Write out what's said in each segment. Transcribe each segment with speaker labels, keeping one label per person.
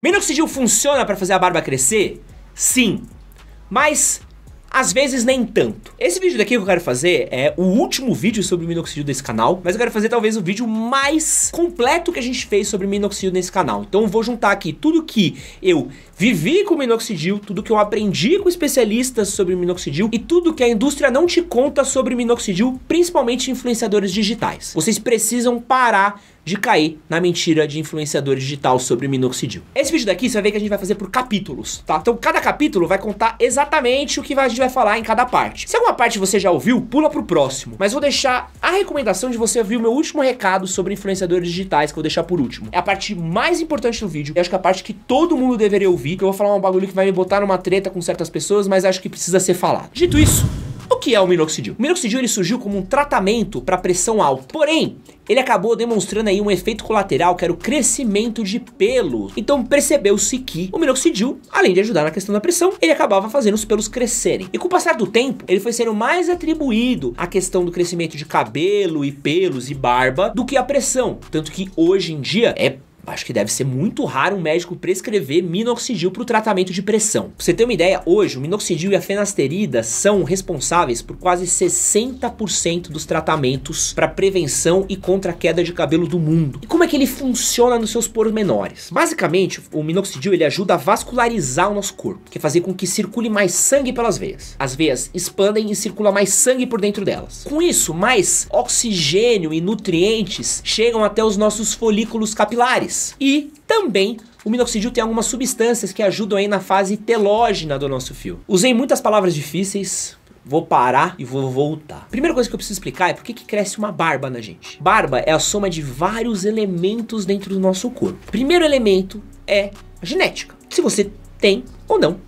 Speaker 1: Minoxidil funciona para fazer a barba crescer? Sim, mas às vezes nem tanto. Esse vídeo daqui que eu quero fazer é o último vídeo sobre o minoxidil desse canal, mas eu quero fazer talvez o vídeo mais completo que a gente fez sobre minoxidil nesse canal. Então eu vou juntar aqui tudo que eu vivi com o minoxidil, tudo que eu aprendi com especialistas sobre minoxidil e tudo que a indústria não te conta sobre minoxidil, principalmente influenciadores digitais. Vocês precisam parar de cair na mentira de influenciador digital sobre minoxidil. Esse vídeo daqui você vai ver que a gente vai fazer por capítulos, tá? Então cada capítulo vai contar exatamente o que a gente vai falar em cada parte. Se alguma parte você já ouviu, pula pro próximo. Mas vou deixar a recomendação de você ouvir o meu último recado sobre influenciadores digitais, que eu vou deixar por último. É a parte mais importante do vídeo, e acho que é a parte que todo mundo deveria ouvir, que eu vou falar um bagulho que vai me botar numa treta com certas pessoas, mas acho que precisa ser falado. Dito isso, o que é o minoxidil? O minoxidil ele surgiu como um tratamento para pressão alta. Porém, ele acabou demonstrando aí um efeito colateral que era o crescimento de pelos. Então percebeu-se que o minoxidil, além de ajudar na questão da pressão, ele acabava fazendo os pelos crescerem. E com o passar do tempo, ele foi sendo mais atribuído à questão do crescimento de cabelo e pelos e barba do que à pressão. Tanto que hoje em dia é Acho que deve ser muito raro um médico prescrever minoxidil para o tratamento de pressão. Pra você ter uma ideia, hoje o minoxidil e a fenasterida são responsáveis por quase 60% dos tratamentos para prevenção e contra a queda de cabelo do mundo. E como é que ele funciona nos seus pormenores? Basicamente, o minoxidil ele ajuda a vascularizar o nosso corpo, que é fazer com que circule mais sangue pelas veias. As veias expandem e circula mais sangue por dentro delas. Com isso, mais oxigênio e nutrientes chegam até os nossos folículos capilares e também o minoxidil tem algumas substâncias que ajudam aí na fase telógena do nosso fio. Usei muitas palavras difíceis, Vou parar e vou voltar. Primeira coisa que eu preciso explicar é por que, que cresce uma barba na gente. Barba é a soma de vários elementos dentro do nosso corpo. Primeiro elemento é a genética. Se você tem ou não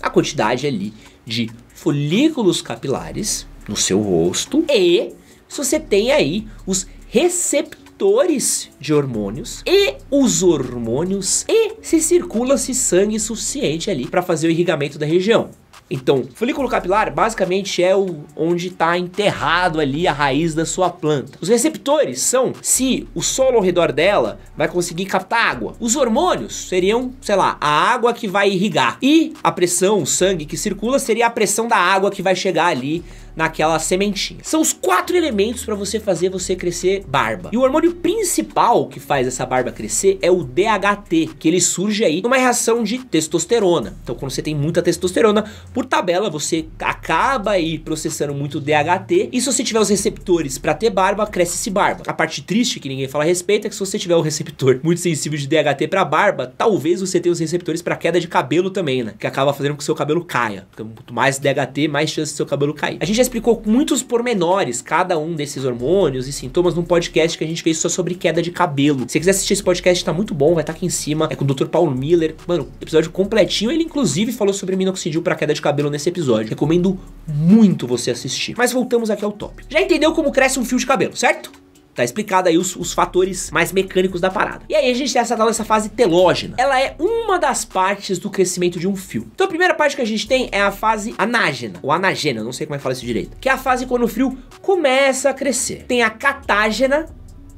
Speaker 1: a quantidade ali de folículos capilares no seu rosto e se você tem aí os receptores receptores de hormônios e os hormônios e se circula-se sangue suficiente ali para fazer o irrigamento da região. Então, folículo capilar basicamente é o, onde está enterrado ali a raiz da sua planta. Os receptores são se o solo ao redor dela vai conseguir captar água. Os hormônios seriam, sei lá, a água que vai irrigar. E a pressão, o sangue que circula, seria a pressão da água que vai chegar ali naquela sementinha. São os quatro elementos para você fazer você crescer barba. E o hormônio principal que faz essa barba crescer é o DHT, que ele surge aí numa reação de testosterona. Então quando você tem muita testosterona, por tabela você acaba aí processando muito DHT. E se você tiver os receptores para ter barba, cresce esse barba. A parte triste que ninguém fala a respeito é que se você tiver um receptor muito sensível de DHT para barba, talvez você tenha os receptores para queda de cabelo também, né? Que acaba fazendo com que seu cabelo caia. Porque então, quanto mais DHT, mais chance do seu cabelo cair. A gente explicou muitos pormenores, cada um desses hormônios e sintomas, num podcast que a gente fez só sobre queda de cabelo. Se você quiser assistir esse podcast, tá muito bom, vai estar tá aqui em cima. É com o Dr. Paulo Miller. Mano, episódio completinho. Ele, inclusive, falou sobre minoxidil para queda de cabelo nesse episódio. Recomendo muito você assistir. Mas voltamos aqui ao tópico. Já entendeu como cresce um fio de cabelo, certo? tá explicado aí os, os fatores mais mecânicos da parada. E aí a gente tem essa tal fase telógena. Ela é uma das partes do crescimento de um fio. Então a primeira parte que a gente tem é a fase anágena, ou anagena, não sei como é que fala isso direito, que é a fase quando o fio começa a crescer. Tem a catágena,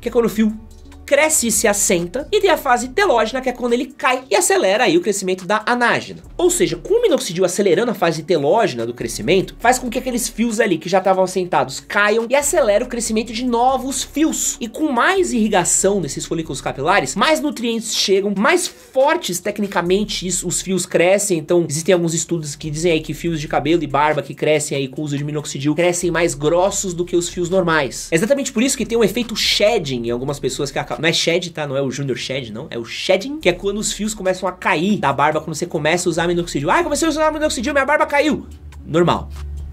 Speaker 1: que é quando o fio cresce e se assenta, e tem a fase telógena, que é quando ele cai e acelera aí o crescimento da anágena. Ou seja, com o minoxidil acelerando a fase telógena do crescimento, faz com que aqueles fios ali que já estavam assentados caiam e acelera o crescimento de novos fios. E com mais irrigação nesses folículos capilares, mais nutrientes chegam, mais fortes tecnicamente isso, os fios crescem. Então, existem alguns estudos que dizem aí que fios de cabelo e barba que crescem aí com o uso de minoxidil crescem mais grossos do que os fios normais. É exatamente por isso que tem um efeito shedding em algumas pessoas que acabam não é shed, tá? Não é o Junior Shed, não. É o shedding, que é quando os fios começam a cair da barba quando você começa a usar minoxidil. ai ah, comecei a usar minoxidil, minha barba caiu. Normal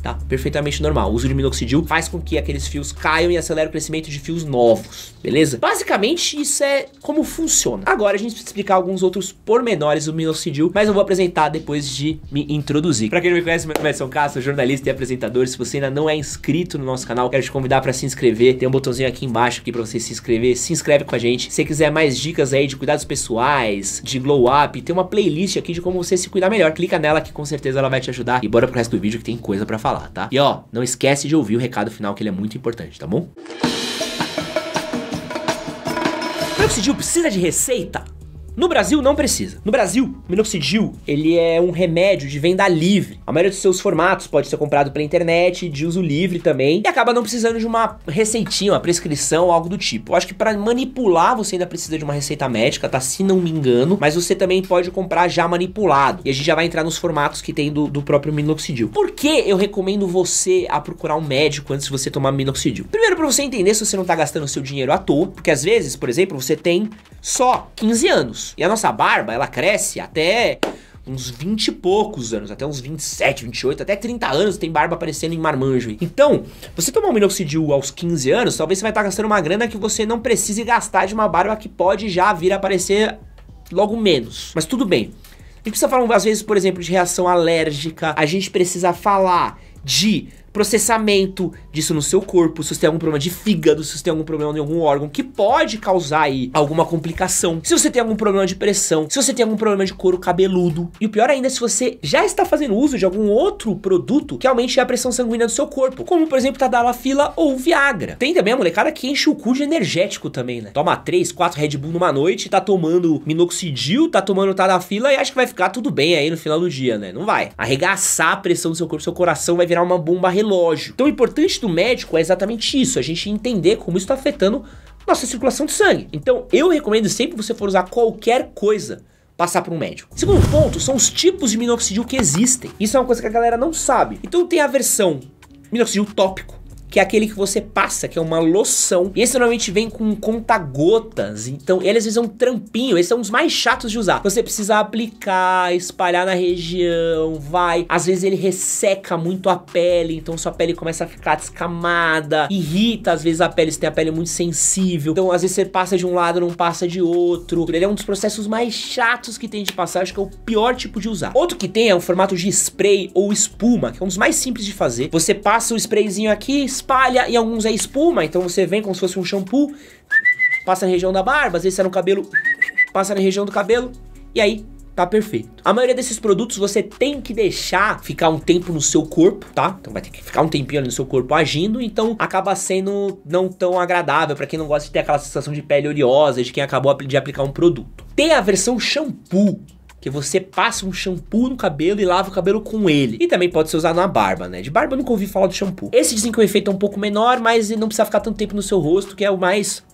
Speaker 1: tá? Perfeitamente normal. O uso de minoxidil faz com que aqueles fios caiam e acelere o crescimento de fios novos, beleza? Basicamente, isso é como funciona. Agora a gente precisa explicar alguns outros pormenores do minoxidil, mas eu vou apresentar depois de me introduzir. Pra quem não me conhece, meu nome é Edson Castro, jornalista e apresentador. Se você ainda não é inscrito no nosso canal, quero te convidar para se inscrever. Tem um botãozinho aqui embaixo aqui pra você se inscrever. Se inscreve com a gente. Se você quiser mais dicas aí de cuidados pessoais, de glow up, tem uma playlist aqui de como você se cuidar melhor. Clica nela que com certeza ela vai te ajudar. E bora pro resto do vídeo que tem coisa para falar falar, tá? E ó, não esquece de ouvir o recado final que ele é muito importante, tá bom? Meu precisa de receita? No Brasil não precisa. No Brasil, o minoxidil, ele é um remédio de venda livre. A maioria dos seus formatos pode ser comprado pela internet, de uso livre também, e acaba não precisando de uma receitinha, uma prescrição, algo do tipo. Eu acho que para manipular você ainda precisa de uma receita médica, tá? Se não me engano, mas você também pode comprar já manipulado. E a gente já vai entrar nos formatos que tem do, do próprio minoxidil. Por que eu recomendo você a procurar um médico antes de você tomar minoxidil? Primeiro, para você entender se você não tá gastando seu dinheiro à toa, porque às vezes, por exemplo, você tem só 15 anos. E a nossa barba, ela cresce até uns 20 e poucos anos, até uns 27, 28, até 30 anos tem barba aparecendo em marmanjo. Então, você tomar um minoxidil aos 15 anos, talvez você vai estar gastando uma grana que você não precise gastar de uma barba que pode já vir a aparecer logo menos. Mas tudo bem. A gente precisa falar às vezes, por exemplo, de reação alérgica, a gente precisa falar de processamento disso no seu corpo, se você tem algum problema de fígado, se você tem algum problema em algum órgão que pode causar aí alguma complicação, se você tem algum problema de pressão, se você tem algum problema de couro cabeludo. E o pior ainda se você já está fazendo uso de algum outro produto que aumente a pressão sanguínea do seu corpo, como por exemplo Tadalafila ou Viagra. Tem também a molecada que enche o cu de energético também, né? Toma 3, 4 Red Bull numa noite, tá tomando minoxidil, tá tomando Tadalafila e acha que vai ficar tudo bem aí no final do dia, né? Não vai. Arregaçar a pressão do seu corpo, seu coração vai virar uma bomba relógio. Então o importante do médico é exatamente isso, a gente entender como isso está afetando nossa circulação de sangue. Então eu recomendo sempre que você for usar qualquer coisa, passar para um médico. Segundo ponto, são os tipos de minoxidil que existem. Isso é uma coisa que a galera não sabe. Então tem a versão minoxidil tópico, que é aquele que você passa, que é uma loção. E esse normalmente vem com conta-gotas, então ele às vezes é um trampinho, esses são os mais chatos de usar. Você precisa aplicar, espalhar na região, vai. Às vezes ele resseca muito a pele, então sua pele começa a ficar descamada, irrita às vezes a pele, se tem a pele muito sensível. Então às vezes você passa de um lado, não passa de outro. Ele é um dos processos mais chatos que tem de passar, acho que é o pior tipo de usar. Outro que tem é o formato de spray ou espuma, que é um dos mais simples de fazer. Você passa o sprayzinho aqui, espalha, em alguns é espuma, então você vem como se fosse um shampoo, passa na região da barba, às vezes é no cabelo, passa na região do cabelo, e aí tá perfeito. A maioria desses produtos você tem que deixar ficar um tempo no seu corpo, tá? Então vai ter que ficar um tempinho ali no seu corpo agindo, então acaba sendo não tão agradável para quem não gosta de ter aquela sensação de pele oleosa de quem acabou de aplicar um produto. Tem a versão shampoo que você passa um shampoo no cabelo e lava o cabelo com ele. E também pode ser usado na barba, né? De barba eu nunca ouvi falar de shampoo. Esse dizem que o efeito é um pouco menor, mas não precisa ficar tanto tempo no seu rosto, que é o mais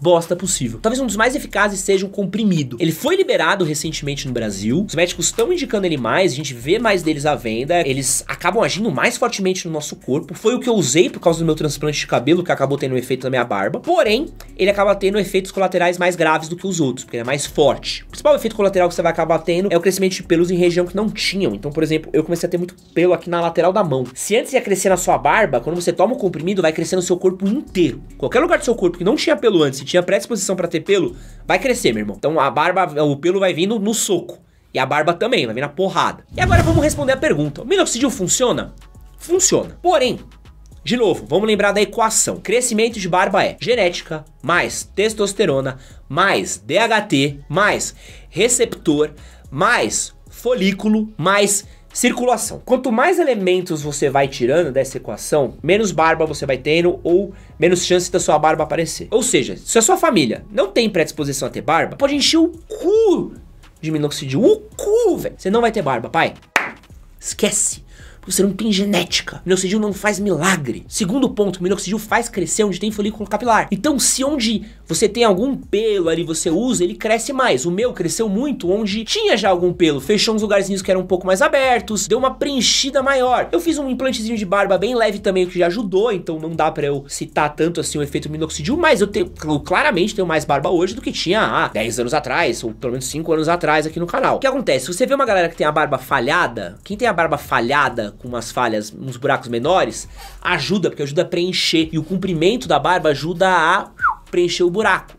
Speaker 1: bosta possível. Talvez um dos mais eficazes seja o comprimido. Ele foi liberado recentemente no Brasil, os médicos estão indicando ele mais, a gente vê mais deles à venda, eles acabam agindo mais fortemente no nosso corpo. Foi o que eu usei por causa do meu transplante de cabelo, que acabou tendo um efeito na minha barba. Porém, ele acaba tendo efeitos colaterais mais graves do que os outros, porque ele é mais forte. O principal efeito colateral que você vai acabar tendo é o crescimento de pelos em região que não tinham. Então, por exemplo, eu comecei a ter muito pelo aqui na lateral da mão. Se antes ia crescer na sua barba, quando você toma o comprimido, vai crescer no seu corpo inteiro. Qualquer lugar do seu corpo que não tinha pelo antes tinha predisposição para ter pelo, vai crescer, meu irmão. Então a barba, o pelo vai vindo no soco. E a barba também, vai vir na porrada. E agora vamos responder a pergunta. O minoxidil funciona? Funciona. Porém, de novo, vamos lembrar da equação. Crescimento de barba é genética, mais testosterona, mais DHT, mais receptor, mais folículo, mais Circulação. Quanto mais elementos você vai tirando dessa equação, menos barba você vai tendo ou menos chance da sua barba aparecer. Ou seja, se a sua família não tem predisposição a ter barba, pode encher o cu de minoxidil. O cu, velho. Você não vai ter barba, pai. Esquece. Você não tem genética. Minoxidil não faz milagre. Segundo ponto, minoxidil faz crescer onde tem folículo capilar. Então, se onde você tem algum pelo ali, você usa, ele cresce mais. O meu cresceu muito onde tinha já algum pelo. Fechou uns lugarzinhos que eram um pouco mais abertos, deu uma preenchida maior. Eu fiz um implantezinho de barba bem leve também, o que já ajudou, então não dá para eu citar tanto assim o efeito minoxidil, mas eu tenho, claramente tenho mais barba hoje do que tinha há 10 anos atrás, ou pelo menos 5 anos atrás aqui no canal. O que acontece? Você vê uma galera que tem a barba falhada, quem tem a barba falhada com umas falhas, uns buracos menores, ajuda, porque ajuda a preencher. E o comprimento da barba ajuda a preencher o buraco.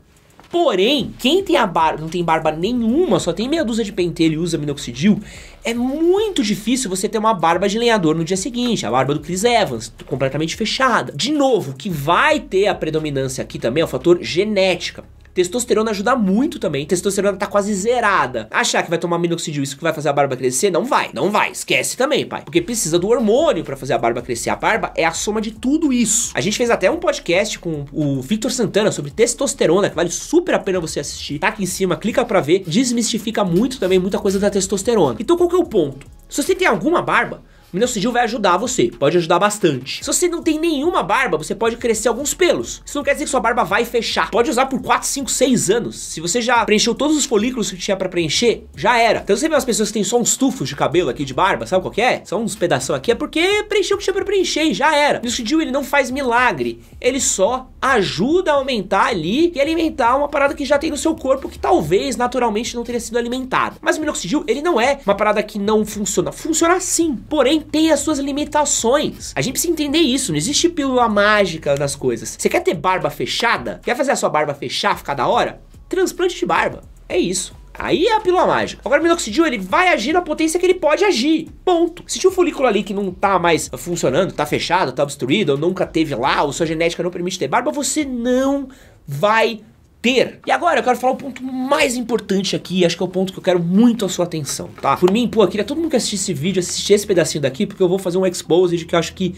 Speaker 1: Porém, quem tem a barba, não tem barba nenhuma, só tem meia dúzia de pentelho e usa minoxidil, é muito difícil você ter uma barba de lenhador no dia seguinte, a barba do Chris Evans, completamente fechada. De novo, o que vai ter a predominância aqui também é o fator genética. Testosterona ajuda muito também. Testosterona tá quase zerada. Achar que vai tomar minoxidil isso que vai fazer a barba crescer? Não vai. Não vai. Esquece também, pai. Porque precisa do hormônio para fazer a barba crescer. A barba é a soma de tudo isso. A gente fez até um podcast com o Victor Santana sobre testosterona, que vale super a pena você assistir. Tá aqui em cima, clica para ver. Desmistifica muito também muita coisa da testosterona. Então qual que é o ponto? Se você tem alguma barba, minoxidil vai ajudar você, pode ajudar bastante. Se você não tem nenhuma barba, você pode crescer alguns pelos. Isso não quer dizer que sua barba vai fechar. Pode usar por 4, 5, 6 anos. Se você já preencheu todos os folículos que tinha para preencher, já era. Então você vê as pessoas que têm só uns tufos de cabelo aqui de barba, sabe qual é? Só uns pedaços aqui, é porque preencheu o que tinha pra preencher e já era. Minoxidil ele não faz milagre, ele só ajuda a aumentar ali e alimentar uma parada que já tem no seu corpo que talvez naturalmente não teria sido alimentada. Mas o minoxidil ele não é uma parada que não funciona. Funciona sim, porém também tem as suas limitações. A gente precisa entender isso. Não existe pílula mágica nas coisas. Você quer ter barba fechada? Quer fazer a sua barba fechar, ficar da hora? Transplante de barba. É isso. Aí é a pílula mágica. Agora o minoxidil, ele vai agir na potência que ele pode agir. Ponto. Se tinha um folículo ali que não tá mais funcionando, tá fechado, tá obstruído, ou nunca teve lá, ou sua genética não permite ter barba, você não vai ter. E agora eu quero falar o ponto mais importante aqui, acho que é o ponto que eu quero muito a sua atenção, tá? Por mim, pô, eu queria todo mundo que assistisse esse vídeo, assistir esse pedacinho daqui, porque eu vou fazer um expose de que eu acho que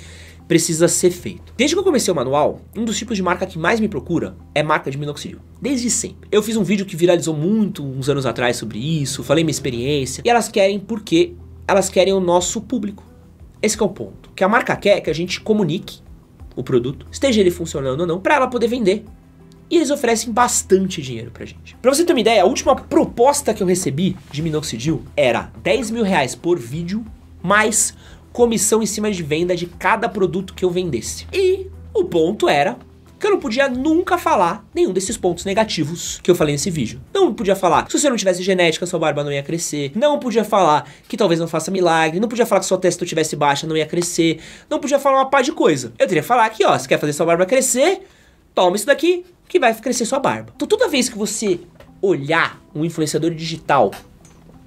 Speaker 1: precisa ser feito. Desde que eu comecei o manual, um dos tipos de marca que mais me procura é marca de minoxidil. Desde sempre. Eu fiz um vídeo que viralizou muito uns anos atrás sobre isso, falei minha experiência, e elas querem porque elas querem o nosso público. Esse é o ponto. Que a marca quer é que a gente comunique o produto, esteja ele funcionando ou não, para ela poder vender e eles oferecem bastante dinheiro pra gente. Pra você ter uma ideia, a última proposta que eu recebi de minoxidil era 10 mil reais por vídeo, mais comissão em cima de venda de cada produto que eu vendesse. E o ponto era que eu não podia nunca falar nenhum desses pontos negativos que eu falei nesse vídeo. Não podia falar que se você não tivesse genética, sua barba não ia crescer. Não podia falar que talvez não faça milagre. Não podia falar que sua testa tivesse baixa, não ia crescer. Não podia falar uma pá de coisa. Eu teria que falar que, ó, se quer fazer sua barba crescer, toma isso daqui, que vai crescer sua barba. Então toda vez que você olhar um influenciador digital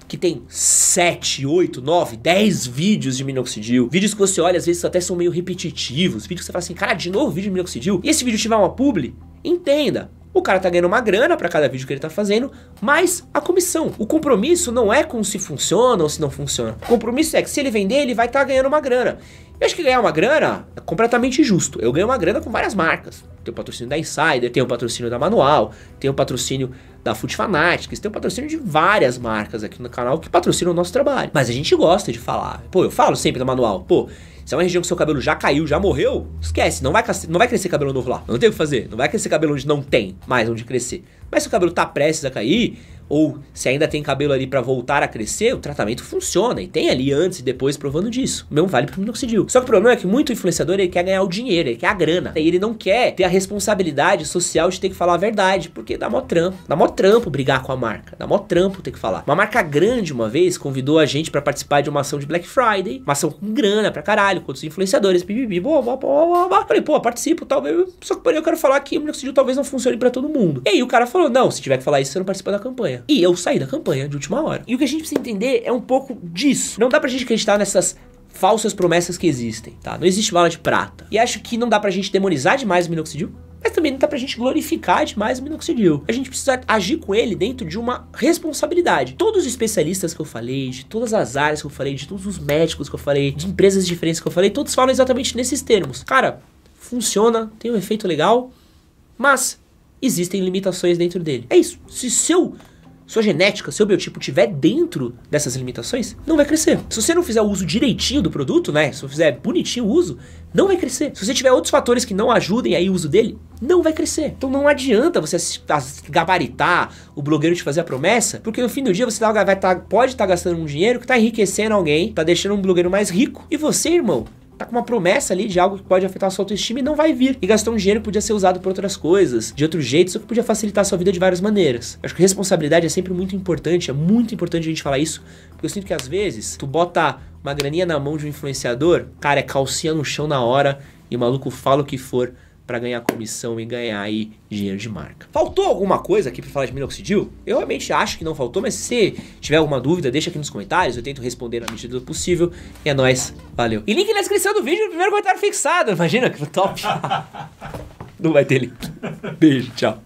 Speaker 1: que tem 7, 8, 9, 10 vídeos de minoxidil. Vídeos que você olha, às vezes até são meio repetitivos. Vídeos que você fala assim, cara, de novo vídeo de minoxidil? E esse vídeo tiver uma publi? Entenda, o cara tá ganhando uma grana para cada vídeo que ele tá fazendo, mais a comissão. O compromisso não é com se funciona ou se não funciona. O compromisso é que se ele vender, ele vai estar tá ganhando uma grana. Eu acho que ganhar uma grana é completamente justo. Eu ganho uma grana com várias marcas. Tem o patrocínio da Insider, tem o patrocínio da Manual, tem o patrocínio da Food Fanatics, tem o patrocínio de várias marcas aqui no canal que patrocinam o nosso trabalho. Mas a gente gosta de falar. Pô, eu falo sempre da Manual. Pô, se é uma região que seu cabelo já caiu, já morreu, esquece, não vai, não vai crescer cabelo novo lá. Não tem o que fazer, não vai crescer cabelo onde não tem mais onde crescer. Mas se o cabelo tá prestes a cair, ou se ainda tem cabelo ali para voltar a crescer, o tratamento funciona e tem ali antes e depois provando disso. O mesmo vale para o minoxidil. Só que o problema é que muito influenciador ele quer ganhar o dinheiro, ele quer a grana. E ele não quer ter a responsabilidade social de ter que falar a verdade, porque dá mó trampo. Dá mó trampo brigar com a marca, dá mó trampo ter que falar. Uma marca grande uma vez convidou a gente para participar de uma ação de Black Friday, uma ação com grana pra caralho, com outros influenciadores, bibibi, blá, blá, blá, blá. Falei, pô, participo, talvez, só que porém eu quero falar que o minoxidil talvez não funcione para todo mundo. E aí o cara falou, não, se tiver que falar isso, você não participa da campanha campanha. E eu saí da campanha de última hora. E o que a gente precisa entender é um pouco disso. Não dá pra gente acreditar nessas falsas promessas que existem, tá? Não existe bala de prata. E acho que não dá pra gente demonizar demais o minoxidil, mas também não dá pra gente glorificar demais o minoxidil. A gente precisa agir com ele dentro de uma responsabilidade. Todos os especialistas que eu falei, de todas as áreas que eu falei, de todos os médicos que eu falei, de empresas diferentes que eu falei, todos falam exatamente nesses termos. Cara, funciona, tem um efeito legal, mas existem limitações dentro dele. É isso. Se seu sua genética, seu biotipo tiver dentro dessas limitações, não vai crescer. Se você não fizer o uso direitinho do produto, né? Se você fizer bonitinho o uso, não vai crescer. Se você tiver outros fatores que não ajudem aí o uso dele, não vai crescer. Então não adianta você gabaritar o blogueiro te fazer a promessa, porque no fim do dia você tá, vai tá, pode estar tá gastando um dinheiro que está enriquecendo alguém, está deixando um blogueiro mais rico, e você, irmão, tá com uma promessa ali de algo que pode afetar a sua autoestima e não vai vir. E gastou um dinheiro que podia ser usado por outras coisas, de outro jeito, só que podia facilitar a sua vida de várias maneiras. Eu acho que responsabilidade é sempre muito importante, é muito importante a gente falar isso, porque eu sinto que às vezes tu bota uma graninha na mão de um influenciador, cara, é calcinha no chão na hora e o maluco fala o que for para ganhar comissão e ganhar aí dinheiro de marca. Faltou alguma coisa aqui para falar de minoxidil? Eu realmente acho que não faltou, mas se tiver alguma dúvida, deixa aqui nos comentários, eu tento responder na medida do possível. E é nóis, valeu. E link na descrição do vídeo, primeiro comentário fixado, imagina que top. não vai ter link. Beijo, tchau.